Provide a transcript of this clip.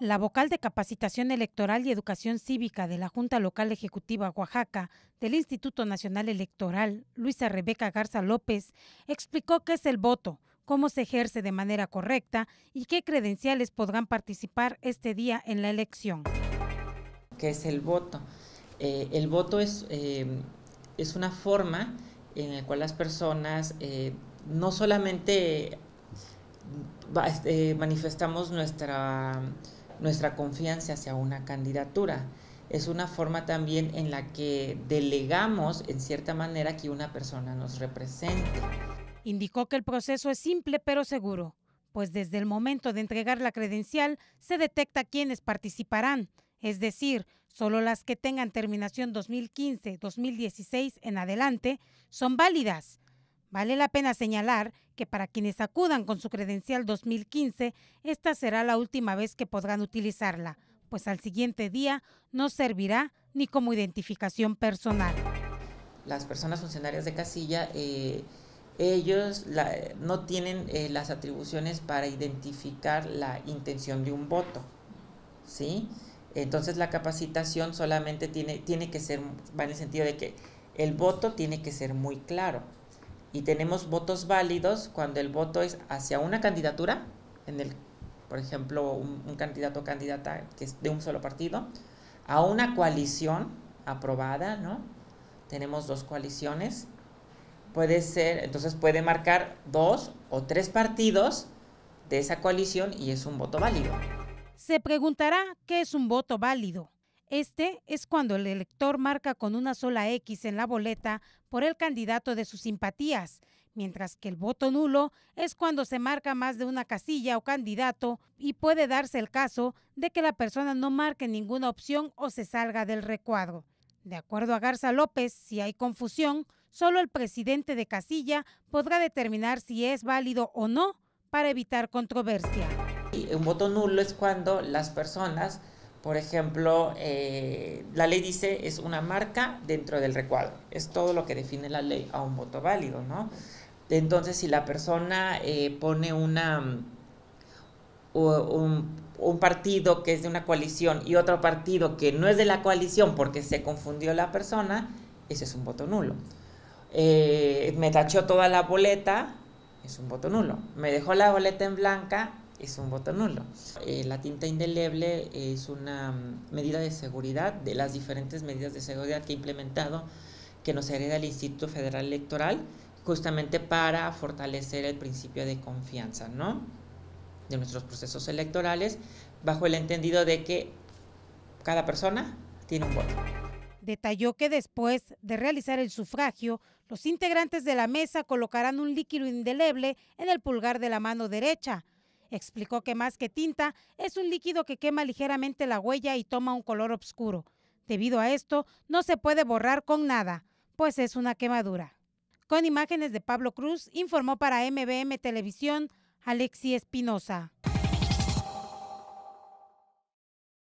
La vocal de capacitación electoral y educación cívica de la Junta Local Ejecutiva Oaxaca del Instituto Nacional Electoral, Luisa Rebeca Garza López, explicó qué es el voto, cómo se ejerce de manera correcta y qué credenciales podrán participar este día en la elección. ¿Qué es el voto? Eh, el voto es, em, es una forma en la cual las personas eh, no solamente mm, este, manifestamos nuestra nuestra confianza hacia una candidatura. Es una forma también en la que delegamos, en cierta manera, que una persona nos represente. Indicó que el proceso es simple pero seguro, pues desde el momento de entregar la credencial se detecta quiénes participarán, es decir, solo las que tengan terminación 2015-2016 en adelante son válidas. Vale la pena señalar que para quienes acudan con su credencial 2015, esta será la última vez que podrán utilizarla, pues al siguiente día no servirá ni como identificación personal. Las personas funcionarias de casilla, eh, ellos eh, no tienen eh, las atribuciones para identificar la intención de un voto, ¿sí? Entonces la capacitación solamente tiene, tiene que ser, va en el sentido de que el voto tiene que ser muy claro y tenemos votos válidos cuando el voto es hacia una candidatura, en el, por ejemplo, un, candidato o candidata que es de un solo partido, a una coalición aprobada, ¿no? Tenemos dos coaliciones. Puede ser, entonces puede marcar dos o tres partidos de esa coalición y es un voto válido. Se preguntará qué es un voto válido. Este es cuando el elector marca con una sola X en la boleta por el candidato de sus simpatías, mientras que el voto nulo es cuando se marca más de una casilla o candidato y puede darse el caso de que la persona no marque ninguna opción o se salga del recuadro. De acuerdo a Garza López, si hay confusión, solo el presidente de casilla podrá determinar si es válido o no para evitar controversia. un voto nulo es cuando las personas por ejemplo, eh, la ley dice es una marca dentro del recuadro. Es todo lo que define la ley a un voto válido, ¿no? Entonces, si la persona eh, pone una un, partido que es de una coalición y otro partido que no es de la coalición porque se confundió la persona, ese es un voto nulo. Eh, me tachó toda la boleta, es un voto nulo. Me dejó la boleta en blanca, es un voto nulo. Eh, la tinta indeleble es una mm, medida de seguridad, de las diferentes medidas de seguridad que ha implementado, que nos hereda el Instituto Federal Electoral, justamente para fortalecer el principio de confianza, ¿no? De nuestros procesos electorales, bajo el entendido de que cada persona tiene un voto. Detalló que después de realizar el sufragio, los integrantes de la mesa colocarán un líquido indeleble en el pulgar de la mano derecha Explicó que más que tinta, es un líquido que quema ligeramente la huella y toma un color oscuro. Debido a esto, no se puede borrar con nada, pues es una quemadura. Con imágenes de Pablo Cruz, informó para MBM Televisión Alexi Espinosa.